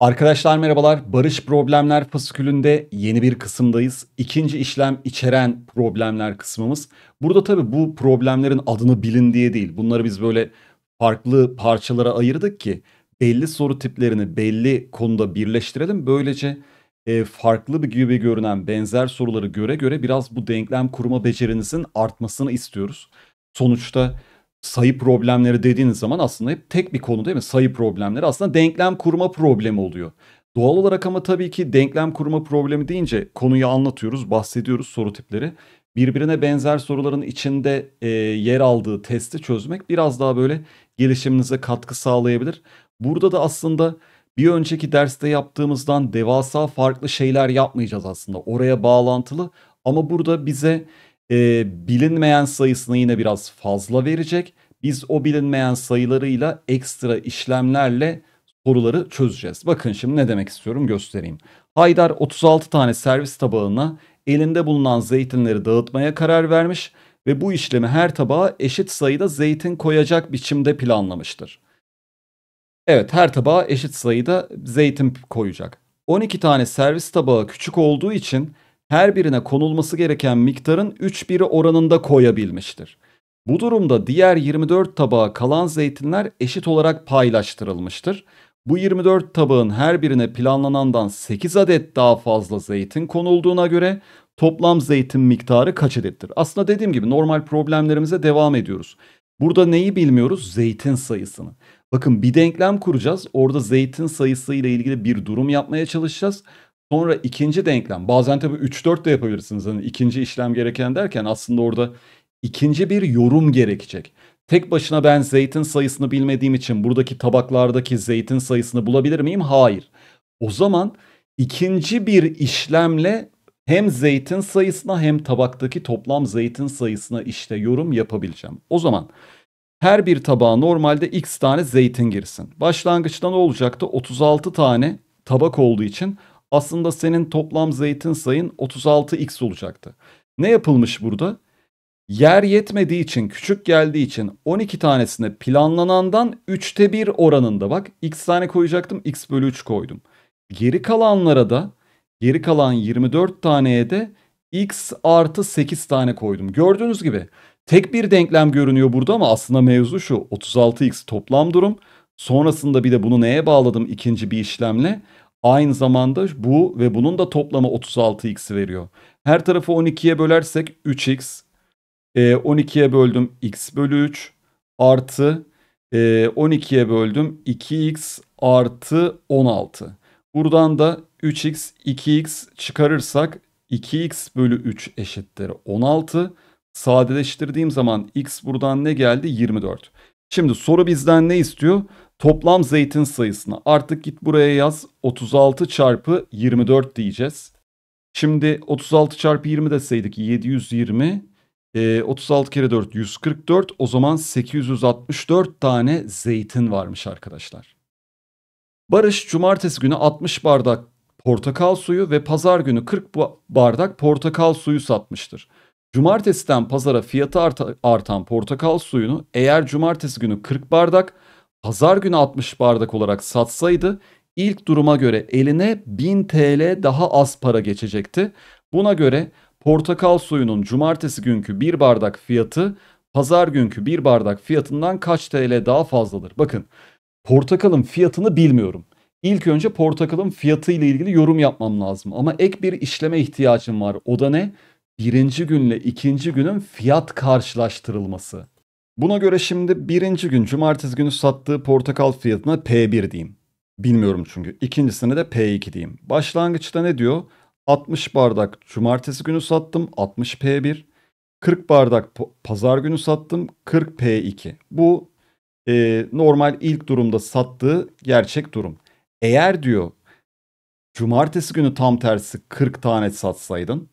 Arkadaşlar merhabalar. Barış Problemler fasikülünde yeni bir kısımdayız. İkinci işlem içeren problemler kısmımız. Burada tabii bu problemlerin adını bilin diye değil. Bunları biz böyle farklı parçalara ayırdık ki belli soru tiplerini belli konuda birleştirelim. Böylece e, farklı bir gibi görünen benzer soruları göre göre biraz bu denklem kurma becerinizin artmasını istiyoruz. Sonuçta sayı problemleri dediğiniz zaman aslında hep tek bir konu değil mi? Sayı problemleri aslında denklem kurma problemi oluyor. Doğal olarak ama tabii ki denklem kurma problemi deyince konuyu anlatıyoruz, bahsediyoruz soru tipleri. Birbirine benzer soruların içinde e, yer aldığı testi çözmek biraz daha böyle gelişiminize katkı sağlayabilir. Burada da aslında bir önceki derste yaptığımızdan devasa farklı şeyler yapmayacağız aslında. Oraya bağlantılı ama burada bize e, bilinmeyen sayısını yine biraz fazla verecek. Biz o bilinmeyen sayılarıyla ekstra işlemlerle soruları çözeceğiz. Bakın şimdi ne demek istiyorum göstereyim. Haydar 36 tane servis tabağına elinde bulunan zeytinleri dağıtmaya karar vermiş ve bu işlemi her tabağa eşit sayıda zeytin koyacak biçimde planlamıştır. Evet her tabağa eşit sayıda zeytin koyacak. 12 tane servis tabağı küçük olduğu için her birine konulması gereken miktarın 3 biri oranında koyabilmiştir. Bu durumda diğer 24 tabağa kalan zeytinler eşit olarak paylaştırılmıştır. Bu 24 tabağın her birine planlanandan 8 adet daha fazla zeytin konulduğuna göre toplam zeytin miktarı kaç adettir? Aslında dediğim gibi normal problemlerimize devam ediyoruz. Burada neyi bilmiyoruz? Zeytin sayısını. Bakın bir denklem kuracağız. Orada zeytin sayısı ile ilgili bir durum yapmaya çalışacağız. Sonra ikinci denklem. Bazen tabii 3-4 de yapabilirsiniz. Hani ikinci işlem gereken derken aslında orada ikinci bir yorum gerekecek. Tek başına ben zeytin sayısını bilmediğim için buradaki tabaklardaki zeytin sayısını bulabilir miyim? Hayır. O zaman ikinci bir işlemle hem zeytin sayısına hem tabaktaki toplam zeytin sayısına işte yorum yapabileceğim. O zaman her bir tabağa normalde x tane zeytin girsin. Başlangıçta ne olacaktı? 36 tane tabak olduğu için aslında senin toplam zeytin sayın 36x olacaktı. Ne yapılmış burada? Yer yetmediği için, küçük geldiği için 12 tanesine planlanandan 3'te 1 oranında bak x tane koyacaktım x bölü 3 koydum. Geri kalanlara da geri kalan 24 taneye de x artı 8 tane koydum. Gördüğünüz gibi tek bir denklem görünüyor burada ama aslında mevzu şu 36x toplam durum. Sonrasında bir de bunu neye bağladım ikinci bir işlemle? Aynı zamanda bu ve bunun da toplamı 36x veriyor. Her tarafı 12'ye bölersek 3x. E, 12'ye böldüm x bölü 3 artı e, ee, 12'ye böldüm 2x artı 16. Buradan da 3x 2x çıkarırsak 2x bölü 3 eşittir 16. Sadeleştirdiğim zaman x buradan ne geldi? 24. Şimdi soru bizden ne istiyor? Toplam zeytin sayısına artık git buraya yaz 36 çarpı 24 diyeceğiz. Şimdi 36 çarpı 20 deseydik 720. 36 e, kere 4 144 o zaman 864 tane zeytin varmış arkadaşlar. Barış cumartesi günü 60 bardak portakal suyu ve pazar günü 40 bardak portakal suyu satmıştır. Cumartesiden pazara fiyatı artan portakal suyunu eğer cumartesi günü 40 bardak pazar günü 60 bardak olarak satsaydı ilk duruma göre eline 1000 TL daha az para geçecekti. Buna göre portakal suyunun cumartesi günkü bir bardak fiyatı pazar günkü bir bardak fiyatından kaç TL daha fazladır? Bakın portakalın fiyatını bilmiyorum. İlk önce portakalın fiyatıyla ilgili yorum yapmam lazım ama ek bir işleme ihtiyacım var. O da ne? Birinci günle ikinci günün fiyat karşılaştırılması. Buna göre şimdi birinci gün cumartesi günü sattığı portakal fiyatına P1 diyeyim. Bilmiyorum çünkü. İkincisine de P2 diyeyim. Başlangıçta ne diyor? 60 bardak cumartesi günü sattım 60 P1. 40 bardak pazar günü sattım 40 P2. Bu e, normal ilk durumda sattığı gerçek durum. Eğer diyor cumartesi günü tam tersi 40 tane satsaydın,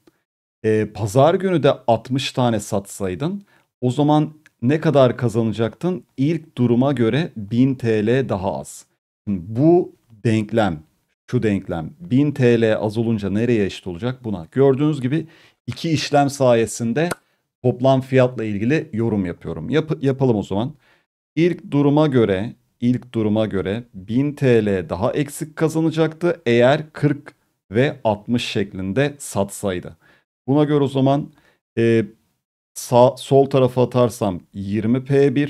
e, pazar günü de 60 tane satsaydın o zaman ne kadar kazanacaktın? İlk duruma göre 1000 TL daha az. bu denklem, şu denklem 1000 TL az olunca nereye eşit olacak buna? Gördüğünüz gibi iki işlem sayesinde toplam fiyatla ilgili yorum yapıyorum. Yap yapalım o zaman. İlk duruma göre ilk duruma göre 1000 TL daha eksik kazanacaktı eğer 40 ve 60 şeklinde satsaydı. Buna göre o zaman e, sağ, sol tarafa atarsam 20P1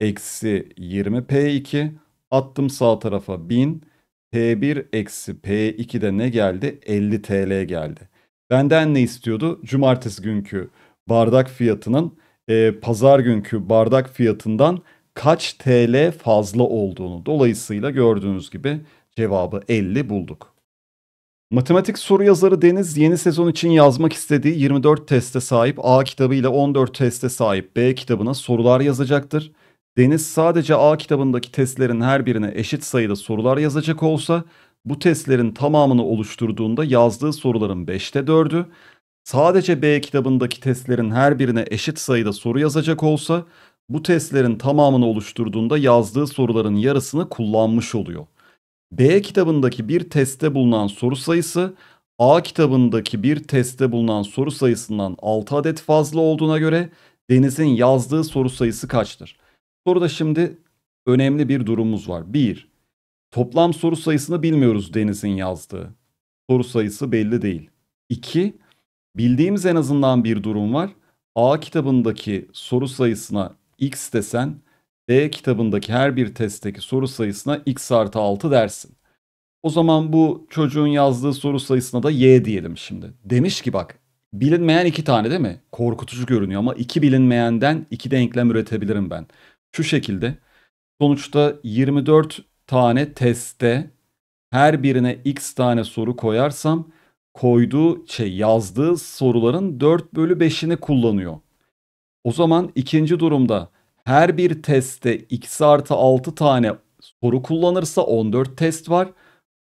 eksi 20P2 attım sağ tarafa 1000 P1 eksi P2'de ne geldi? 50 TL geldi. Benden ne istiyordu? Cumartesi günkü bardak fiyatının e, pazar günkü bardak fiyatından kaç TL fazla olduğunu. Dolayısıyla gördüğünüz gibi cevabı 50 bulduk. Matematik soru yazarı Deniz yeni sezon için yazmak istediği 24 teste sahip A kitabı ile 14 teste sahip B kitabına sorular yazacaktır. Deniz sadece A kitabındaki testlerin her birine eşit sayıda sorular yazacak olsa bu testlerin tamamını oluşturduğunda yazdığı soruların 5'te 4'ü, sadece B kitabındaki testlerin her birine eşit sayıda soru yazacak olsa bu testlerin tamamını oluşturduğunda yazdığı soruların yarısını kullanmış oluyor. B kitabındaki bir teste bulunan soru sayısı A kitabındaki bir teste bulunan soru sayısından 6 adet fazla olduğuna göre Deniz'in yazdığı soru sayısı kaçtır? Soruda şimdi önemli bir durumumuz var. 1. Toplam soru sayısını bilmiyoruz Deniz'in yazdığı. Soru sayısı belli değil. 2. Bildiğimiz en azından bir durum var. A kitabındaki soru sayısına x desen D kitabındaki her bir testteki soru sayısına x artı 6 dersin. O zaman bu çocuğun yazdığı soru sayısına da y diyelim şimdi. Demiş ki bak bilinmeyen iki tane değil mi? Korkutucu görünüyor ama iki bilinmeyenden iki denklem üretebilirim ben. Şu şekilde sonuçta 24 tane testte her birine x tane soru koyarsam koyduğu şey yazdığı soruların 4 bölü 5'ini kullanıyor. O zaman ikinci durumda her bir testte x artı 6 tane soru kullanırsa 14 test var.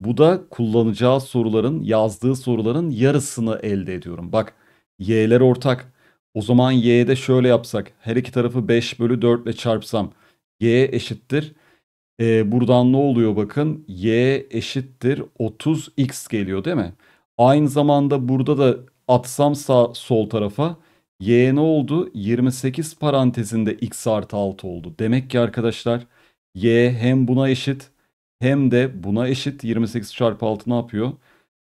Bu da kullanacağı soruların, yazdığı soruların yarısını elde ediyorum. Bak y'ler ortak. O zaman y'ye de şöyle yapsak. Her iki tarafı 5 bölü 4 ile çarpsam y eşittir. Ee, buradan ne oluyor bakın. y eşittir 30x geliyor değil mi? Aynı zamanda burada da atsam sağ sol tarafa Y ne oldu? 28 parantezinde x artı 6 oldu. Demek ki arkadaşlar y hem buna eşit hem de buna eşit. 28 çarpı 6 ne yapıyor?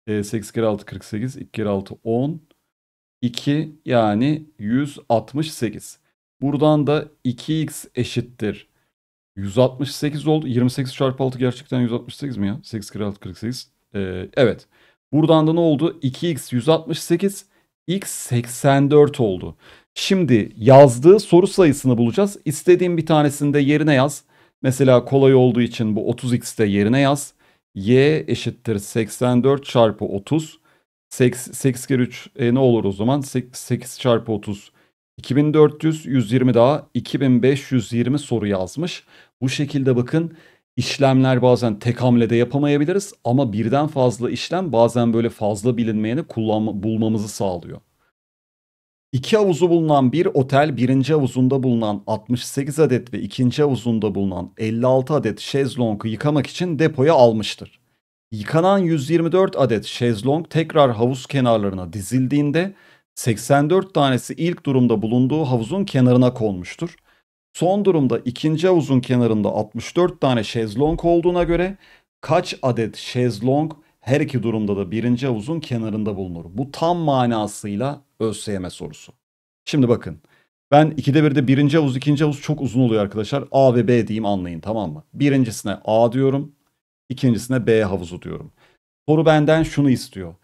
E, 8 kere 6 48, 2 kere 6 10, 2 yani 168. Buradan da 2x eşittir. 168 oldu. 28 çarpı 6 gerçekten 168 mi ya? 8 kere 6 48. E, evet. Buradan da ne oldu? 2x 168 x 84 oldu. Şimdi yazdığı soru sayısını bulacağız. İstediğin bir tanesinde yerine yaz. Mesela kolay olduğu için bu 30x'te yerine yaz. y eşittir 84 çarpı 30. 8, 8 kere 3 e, ne olur o zaman? 8, 8 çarpı 30 2400, 120 daha 2520 soru yazmış. Bu şekilde bakın İşlemler bazen tek hamlede yapamayabiliriz ama birden fazla işlem bazen böyle fazla bilinmeyeni kullanma, bulmamızı sağlıyor. İki havuzu bulunan bir otel birinci havuzunda bulunan 68 adet ve ikinci havuzunda bulunan 56 adet şezlongu yıkamak için depoya almıştır. Yıkanan 124 adet şezlong tekrar havuz kenarlarına dizildiğinde 84 tanesi ilk durumda bulunduğu havuzun kenarına konmuştur. Son durumda ikinci havuzun kenarında 64 tane şezlong olduğuna göre kaç adet şezlong her iki durumda da birinci havuzun kenarında bulunur? Bu tam manasıyla ÖSYM sorusu. Şimdi bakın ben ikide birde birinci havuz ikinci havuz çok uzun oluyor arkadaşlar. A ve B diyeyim anlayın tamam mı? Birincisine A diyorum ikincisine B havuzu diyorum. Soru benden şunu istiyor.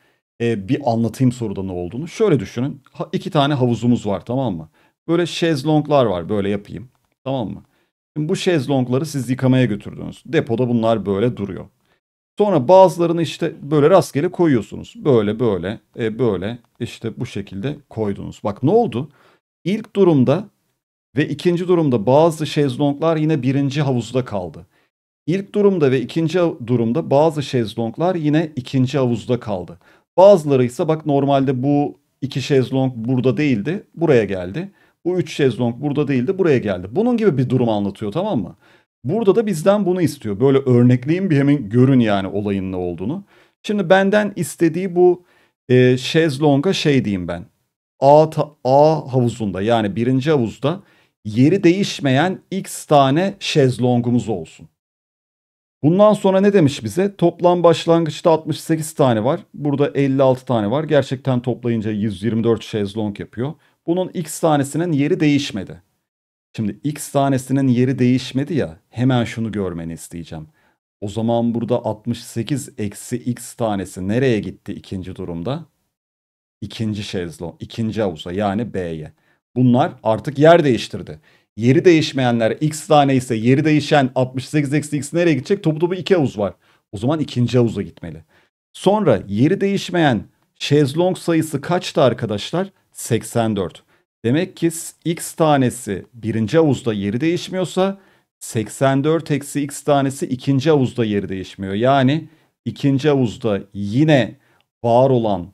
Ee, bir anlatayım soruda ne olduğunu. Şöyle düşünün. Ha, iki tane havuzumuz var tamam mı? Böyle şezlonglar var böyle yapayım. Tamam mı? Şimdi bu şezlongları siz yıkamaya götürdünüz. Depoda bunlar böyle duruyor. Sonra bazılarını işte böyle rastgele koyuyorsunuz. Böyle böyle e, böyle işte bu şekilde koydunuz. Bak ne oldu? İlk durumda ve ikinci durumda bazı şezlonglar yine birinci havuzda kaldı. İlk durumda ve ikinci durumda bazı şezlonglar yine ikinci havuzda kaldı. Bazıları ise bak normalde bu iki şezlong burada değildi, buraya geldi. Bu 3 şezlong burada değildi buraya geldi. Bunun gibi bir durum anlatıyor tamam mı? Burada da bizden bunu istiyor. Böyle örnekleyin bir hemen görün yani olayın ne olduğunu. Şimdi benden istediği bu e, şezlonga şey diyeyim ben. A, ta, A havuzunda yani birinci havuzda yeri değişmeyen x tane şezlongumuz olsun. Bundan sonra ne demiş bize? Toplam başlangıçta 68 tane var. Burada 56 tane var. Gerçekten toplayınca 124 şezlong yapıyor. Bunun x tanesinin yeri değişmedi. Şimdi x tanesinin yeri değişmedi ya hemen şunu görmeni isteyeceğim. O zaman burada 68 eksi x tanesi nereye gitti ikinci durumda? İkinci şezlon, ikinci havuza yani B'ye. Bunlar artık yer değiştirdi. Yeri değişmeyenler x tane ise yeri değişen 68 eksi x nereye gidecek? Topu topu iki havuz var. O zaman ikinci havuza gitmeli. Sonra yeri değişmeyen şezlong sayısı kaçtı arkadaşlar? 84. Demek ki x tanesi birinci havuzda yeri değişmiyorsa 84 eksi x tanesi ikinci havuzda yeri değişmiyor. Yani ikinci havuzda yine var olan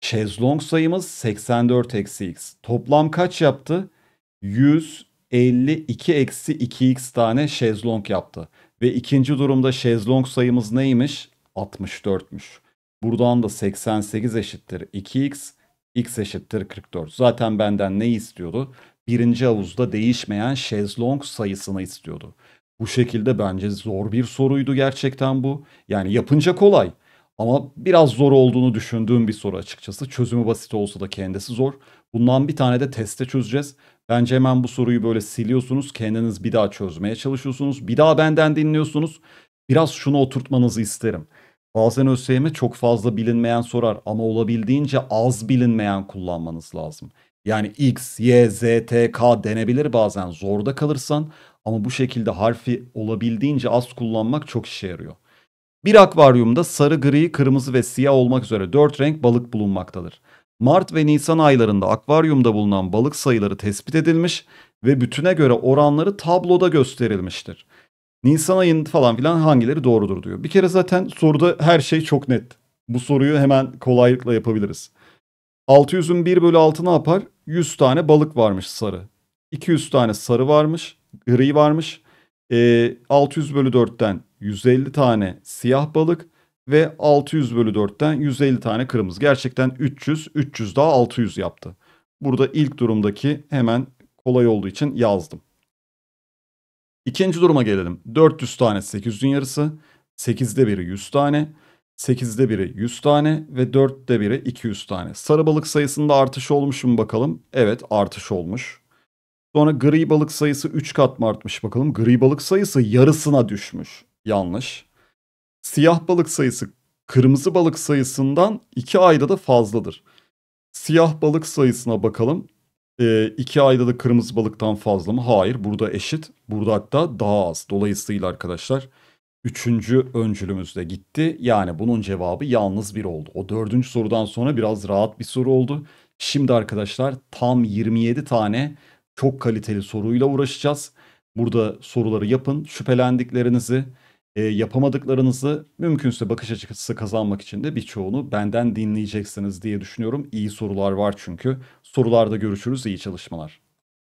şezlong sayımız 84 eksi x. Toplam kaç yaptı? 152 eksi 2x tane şezlong yaptı. Ve ikinci durumda şezlong sayımız neymiş? 64'müş. Buradan da 88 eşittir 2x. X eşittir 44. Zaten benden ne istiyordu? Birinci havuzda değişmeyen şezlong sayısını istiyordu. Bu şekilde bence zor bir soruydu gerçekten bu. Yani yapınca kolay ama biraz zor olduğunu düşündüğüm bir soru açıkçası. Çözümü basit olsa da kendisi zor. Bundan bir tane de teste çözeceğiz. Bence hemen bu soruyu böyle siliyorsunuz. Kendiniz bir daha çözmeye çalışıyorsunuz. Bir daha benden dinliyorsunuz. Biraz şunu oturtmanızı isterim. Bazen ÖSYM çok fazla bilinmeyen sorar ama olabildiğince az bilinmeyen kullanmanız lazım. Yani X, Y, Z, T, K denebilir bazen zorda kalırsan ama bu şekilde harfi olabildiğince az kullanmak çok işe yarıyor. Bir akvaryumda sarı, gri, kırmızı ve siyah olmak üzere 4 renk balık bulunmaktadır. Mart ve Nisan aylarında akvaryumda bulunan balık sayıları tespit edilmiş ve bütüne göre oranları tabloda gösterilmiştir. Nisan ayın falan filan hangileri doğrudur diyor. Bir kere zaten soruda her şey çok net. Bu soruyu hemen kolaylıkla yapabiliriz. 600'ün 1 bölü 6 ne yapar? 100 tane balık varmış sarı. 200 tane sarı varmış. Gri varmış. E, ee, 600 bölü 4'ten 150 tane siyah balık ve 600 bölü 4'ten 150 tane kırmızı. Gerçekten 300, 300 daha 600 yaptı. Burada ilk durumdaki hemen kolay olduğu için yazdım. İkinci duruma gelelim. 400 tane 800'ün yarısı. 8'de biri 100 tane. 8'de biri 100 tane ve 4'te biri 200 tane. Sarı balık sayısında artış olmuş mu bakalım? Evet artış olmuş. Sonra gri balık sayısı 3 kat mı artmış bakalım? Gri balık sayısı yarısına düşmüş. Yanlış. Siyah balık sayısı kırmızı balık sayısından 2 ayda da fazladır. Siyah balık sayısına bakalım. E, ayda da kırmızı balıktan fazla mı? Hayır. Burada eşit. Burada hatta daha az. Dolayısıyla arkadaşlar üçüncü öncülümüz de gitti. Yani bunun cevabı yalnız bir oldu. O dördüncü sorudan sonra biraz rahat bir soru oldu. Şimdi arkadaşlar tam 27 tane çok kaliteli soruyla uğraşacağız. Burada soruları yapın. Şüphelendiklerinizi e, yapamadıklarınızı mümkünse bakış açısı kazanmak için de birçoğunu benden dinleyeceksiniz diye düşünüyorum. İyi sorular var çünkü. Sorularda görüşürüz. İyi çalışmalar.